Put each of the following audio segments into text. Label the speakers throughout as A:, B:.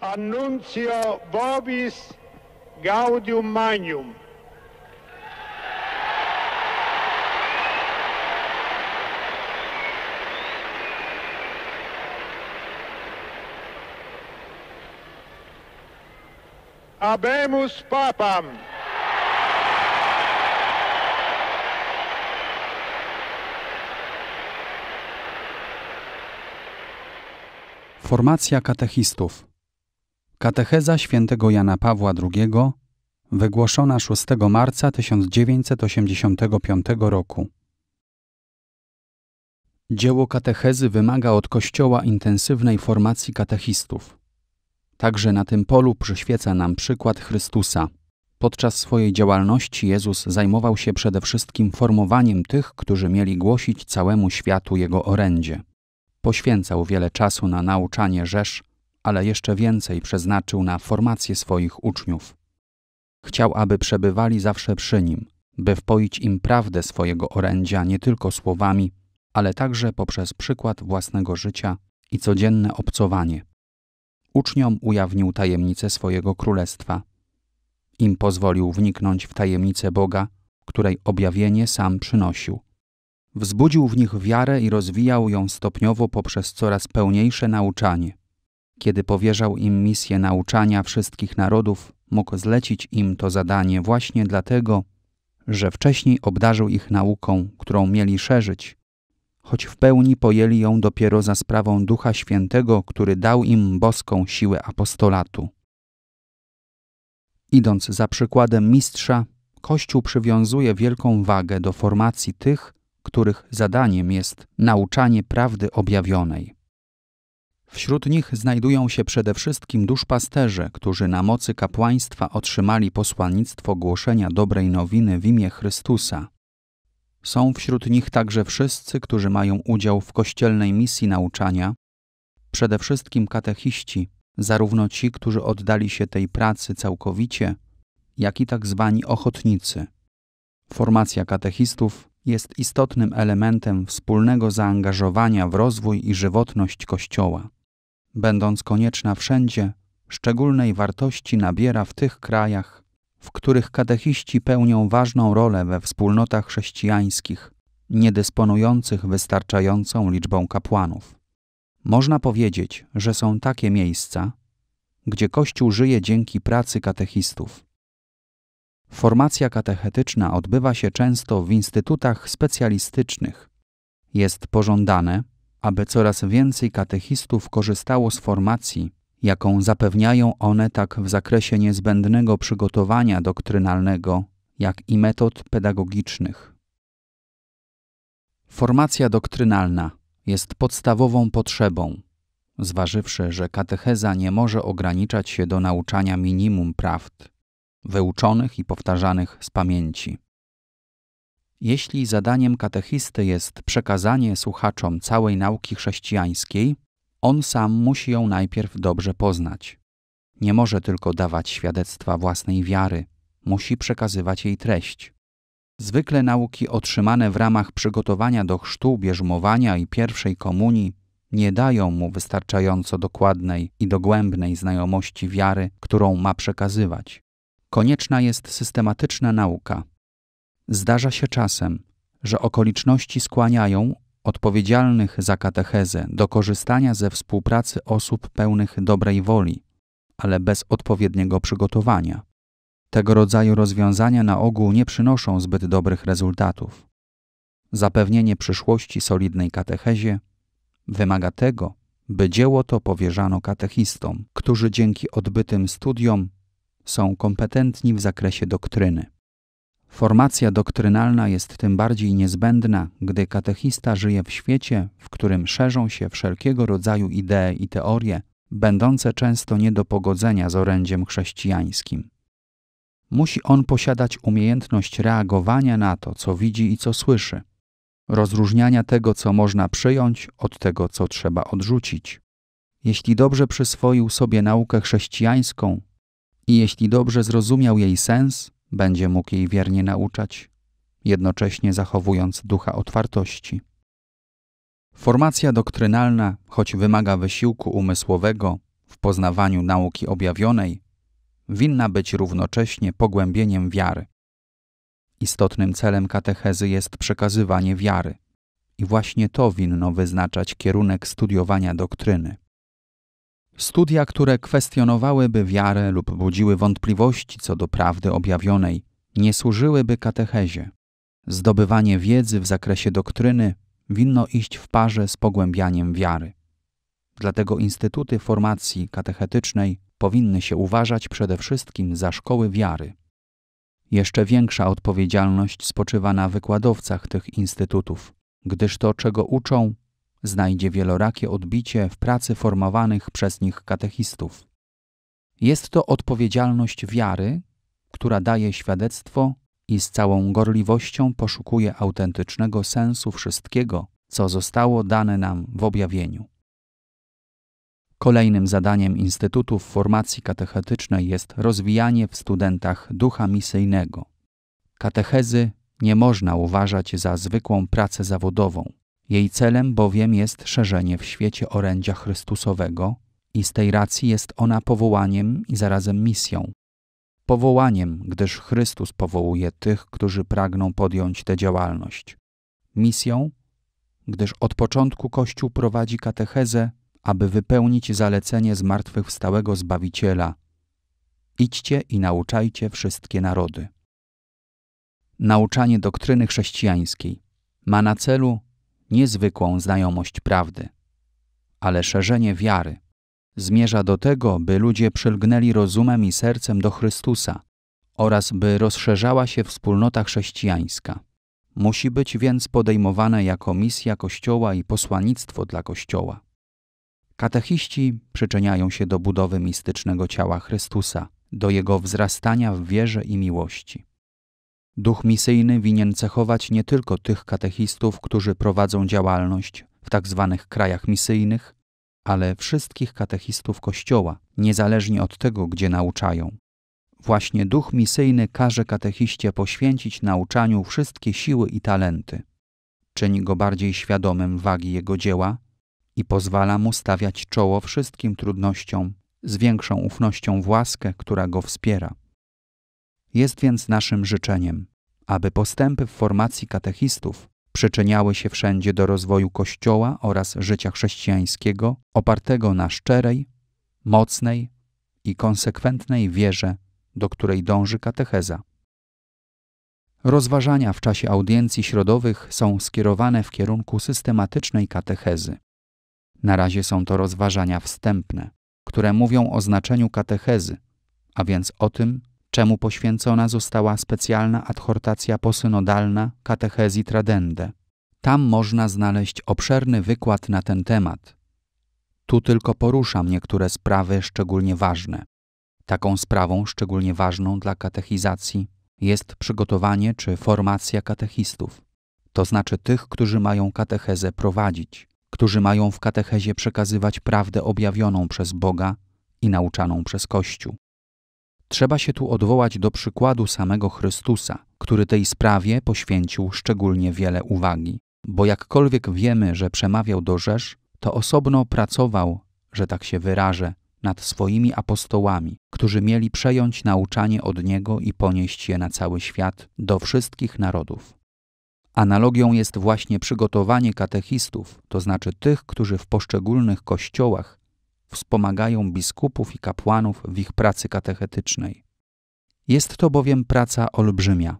A: Annuncio Vobis Gaudium Magnum. Abemus Papam. Formacja katechistów. Katecheza świętego Jana Pawła II, wygłoszona 6 marca 1985 roku. Dzieło katechezy wymaga od Kościoła intensywnej formacji katechistów. Także na tym polu przyświeca nam przykład Chrystusa. Podczas swojej działalności Jezus zajmował się przede wszystkim formowaniem tych, którzy mieli głosić całemu światu jego orędzie. Poświęcał wiele czasu na nauczanie rzesz, ale jeszcze więcej przeznaczył na formację swoich uczniów. Chciał, aby przebywali zawsze przy nim, by wpoić im prawdę swojego orędzia nie tylko słowami, ale także poprzez przykład własnego życia i codzienne obcowanie. Uczniom ujawnił tajemnice swojego królestwa. Im pozwolił wniknąć w tajemnicę Boga, której objawienie sam przynosił. Wzbudził w nich wiarę i rozwijał ją stopniowo poprzez coraz pełniejsze nauczanie – kiedy powierzał im misję nauczania wszystkich narodów, mógł zlecić im to zadanie właśnie dlatego, że wcześniej obdarzył ich nauką, którą mieli szerzyć, choć w pełni pojęli ją dopiero za sprawą Ducha Świętego, który dał im boską siłę apostolatu. Idąc za przykładem mistrza, Kościół przywiązuje wielką wagę do formacji tych, których zadaniem jest nauczanie prawdy objawionej. Wśród nich znajdują się przede wszystkim duszpasterze, którzy na mocy kapłaństwa otrzymali posłannictwo głoszenia dobrej nowiny w imię Chrystusa. Są wśród nich także wszyscy, którzy mają udział w kościelnej misji nauczania, przede wszystkim katechiści, zarówno ci, którzy oddali się tej pracy całkowicie, jak i tak zwani ochotnicy. Formacja katechistów jest istotnym elementem wspólnego zaangażowania w rozwój i żywotność Kościoła. Będąc konieczna wszędzie, szczególnej wartości nabiera w tych krajach, w których katechiści pełnią ważną rolę we wspólnotach chrześcijańskich, niedysponujących wystarczającą liczbą kapłanów. Można powiedzieć, że są takie miejsca, gdzie Kościół żyje dzięki pracy katechistów. Formacja katechetyczna odbywa się często w instytutach specjalistycznych. Jest pożądane, aby coraz więcej katechistów korzystało z formacji, jaką zapewniają one tak w zakresie niezbędnego przygotowania doktrynalnego, jak i metod pedagogicznych. Formacja doktrynalna jest podstawową potrzebą. Zważywszy, że katecheza nie może ograniczać się do nauczania minimum prawd, wyuczonych i powtarzanych z pamięci. Jeśli zadaniem katechisty jest przekazanie słuchaczom całej nauki chrześcijańskiej, on sam musi ją najpierw dobrze poznać. Nie może tylko dawać świadectwa własnej wiary, musi przekazywać jej treść. Zwykle nauki otrzymane w ramach przygotowania do chrztu, bierzmowania i pierwszej komunii nie dają mu wystarczająco dokładnej i dogłębnej znajomości wiary, którą ma przekazywać. Konieczna jest systematyczna nauka. Zdarza się czasem, że okoliczności skłaniają odpowiedzialnych za katechezę do korzystania ze współpracy osób pełnych dobrej woli, ale bez odpowiedniego przygotowania. Tego rodzaju rozwiązania na ogół nie przynoszą zbyt dobrych rezultatów. Zapewnienie przyszłości solidnej katechezie wymaga tego, by dzieło to powierzano katechistom, którzy dzięki odbytym studiom są kompetentni w zakresie doktryny. Formacja doktrynalna jest tym bardziej niezbędna, gdy katechista żyje w świecie, w którym szerzą się wszelkiego rodzaju idee i teorie, będące często nie do pogodzenia z orędziem chrześcijańskim. Musi on posiadać umiejętność reagowania na to, co widzi i co słyszy, rozróżniania tego, co można przyjąć, od tego, co trzeba odrzucić. Jeśli dobrze przyswoił sobie naukę chrześcijańską, i jeśli dobrze zrozumiał jej sens, będzie mógł jej wiernie nauczać, jednocześnie zachowując ducha otwartości. Formacja doktrynalna, choć wymaga wysiłku umysłowego w poznawaniu nauki objawionej, winna być równocześnie pogłębieniem wiary. Istotnym celem katechezy jest przekazywanie wiary, i właśnie to winno wyznaczać kierunek studiowania doktryny. Studia, które kwestionowałyby wiarę lub budziły wątpliwości co do prawdy objawionej, nie służyłyby katechezie. Zdobywanie wiedzy w zakresie doktryny winno iść w parze z pogłębianiem wiary. Dlatego instytuty formacji katechetycznej powinny się uważać przede wszystkim za szkoły wiary. Jeszcze większa odpowiedzialność spoczywa na wykładowcach tych instytutów, gdyż to, czego uczą, znajdzie wielorakie odbicie w pracy formowanych przez nich katechistów. Jest to odpowiedzialność wiary, która daje świadectwo i z całą gorliwością poszukuje autentycznego sensu wszystkiego, co zostało dane nam w objawieniu. Kolejnym zadaniem Instytutów Formacji Katechetycznej jest rozwijanie w studentach ducha misyjnego. Katechezy nie można uważać za zwykłą pracę zawodową. Jej celem bowiem jest szerzenie w świecie orędzia Chrystusowego i z tej racji jest ona powołaniem i zarazem misją. Powołaniem, gdyż Chrystus powołuje tych, którzy pragną podjąć tę działalność. Misją, gdyż od początku Kościół prowadzi katechezę, aby wypełnić zalecenie zmartwychwstałego Zbawiciela. Idźcie i nauczajcie wszystkie narody. Nauczanie doktryny chrześcijańskiej ma na celu niezwykłą znajomość prawdy. Ale szerzenie wiary zmierza do tego, by ludzie przylgnęli rozumem i sercem do Chrystusa oraz by rozszerzała się wspólnota chrześcijańska. Musi być więc podejmowane jako misja Kościoła i posłanictwo dla Kościoła. Katechiści przyczyniają się do budowy mistycznego ciała Chrystusa, do jego wzrastania w wierze i miłości. Duch misyjny winien cechować nie tylko tych katechistów, którzy prowadzą działalność w tzw. Tak krajach misyjnych, ale wszystkich katechistów Kościoła, niezależnie od tego, gdzie nauczają. Właśnie duch misyjny każe katechiście poświęcić nauczaniu wszystkie siły i talenty. Czyni go bardziej świadomym wagi jego dzieła i pozwala mu stawiać czoło wszystkim trudnościom z większą ufnością w łaskę, która go wspiera. Jest więc naszym życzeniem, aby postępy w formacji katechistów przyczyniały się wszędzie do rozwoju Kościoła oraz życia chrześcijańskiego opartego na szczerej, mocnej i konsekwentnej wierze, do której dąży katecheza. Rozważania w czasie audiencji środowych są skierowane w kierunku systematycznej katechezy. Na razie są to rozważania wstępne, które mówią o znaczeniu katechezy, a więc o tym, czemu poświęcona została specjalna adhortacja posynodalna katechezji Tradende. Tam można znaleźć obszerny wykład na ten temat. Tu tylko poruszam niektóre sprawy szczególnie ważne. Taką sprawą szczególnie ważną dla katechizacji jest przygotowanie czy formacja katechistów, to znaczy tych, którzy mają katechezę prowadzić, którzy mają w katechezie przekazywać prawdę objawioną przez Boga i nauczaną przez Kościół. Trzeba się tu odwołać do przykładu samego Chrystusa, który tej sprawie poświęcił szczególnie wiele uwagi, bo jakkolwiek wiemy, że przemawiał do Rzesz, to osobno pracował, że tak się wyrażę, nad swoimi apostołami, którzy mieli przejąć nauczanie od niego i ponieść je na cały świat, do wszystkich narodów. Analogią jest właśnie przygotowanie katechistów, to znaczy tych, którzy w poszczególnych kościołach wspomagają biskupów i kapłanów w ich pracy katechetycznej. Jest to bowiem praca olbrzymia.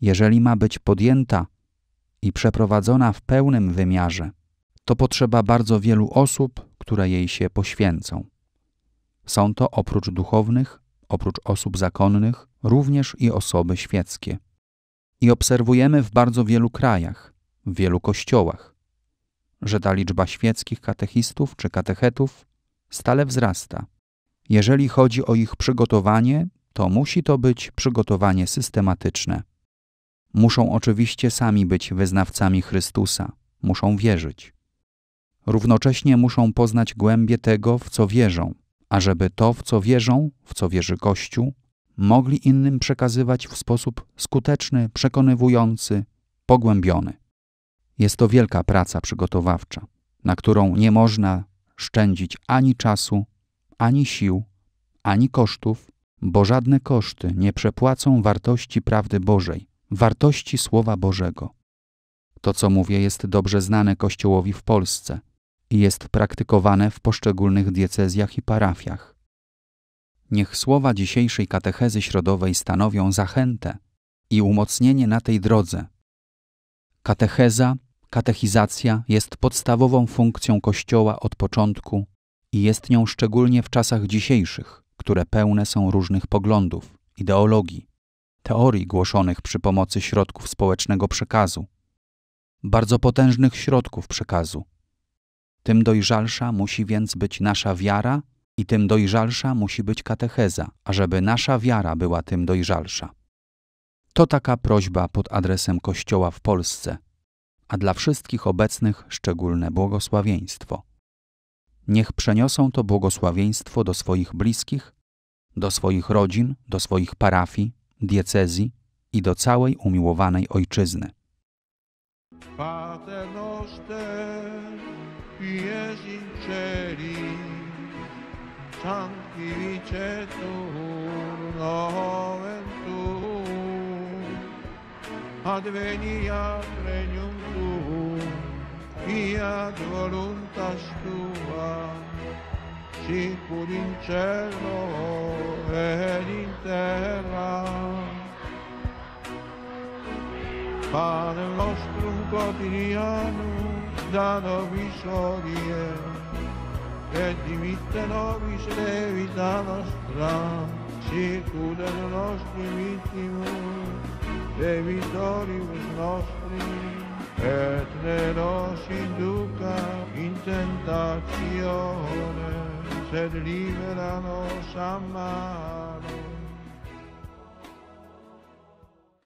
A: Jeżeli ma być podjęta i przeprowadzona w pełnym wymiarze, to potrzeba bardzo wielu osób, które jej się poświęcą. Są to oprócz duchownych, oprócz osób zakonnych, również i osoby świeckie. I obserwujemy w bardzo wielu krajach, w wielu kościołach, że ta liczba świeckich katechistów czy katechetów stale wzrasta. Jeżeli chodzi o ich przygotowanie, to musi to być przygotowanie systematyczne. Muszą oczywiście sami być wyznawcami Chrystusa, muszą wierzyć. Równocześnie muszą poznać głębie tego, w co wierzą, ażeby to, w co wierzą, w co wierzy Kościół, mogli innym przekazywać w sposób skuteczny, przekonywujący, pogłębiony. Jest to wielka praca przygotowawcza, na którą nie można szczędzić ani czasu, ani sił, ani kosztów, bo żadne koszty nie przepłacą wartości prawdy Bożej, wartości Słowa Bożego. To, co mówię, jest dobrze znane Kościołowi w Polsce i jest praktykowane w poszczególnych diecezjach i parafiach. Niech słowa dzisiejszej katechezy środowej stanowią zachętę i umocnienie na tej drodze. Katecheza Katechizacja jest podstawową funkcją Kościoła od początku i jest nią szczególnie w czasach dzisiejszych, które pełne są różnych poglądów, ideologii, teorii głoszonych przy pomocy środków społecznego przekazu, bardzo potężnych środków przekazu. Tym dojrzalsza musi więc być nasza wiara i tym dojrzalsza musi być katecheza, ażeby nasza wiara była tym dojrzalsza. To taka prośba pod adresem Kościoła w Polsce – a dla wszystkich obecnych szczególne błogosławieństwo. Niech przeniosą to błogosławieństwo do swoich bliskich, do swoich rodzin, do swoich parafii, diecezji i do całej umiłowanej ojczyzny. Pater noster, adveniat regnum tuum fiat voluntas tua si in cielo et in terra panem nostrum quotidianum da nobis hodie et dimitte nobis levita nostra et dimitte nobis nostra circudano nostri vittimus, e vitoribus nostri, e ne nos induca in tentazione, se libera nos a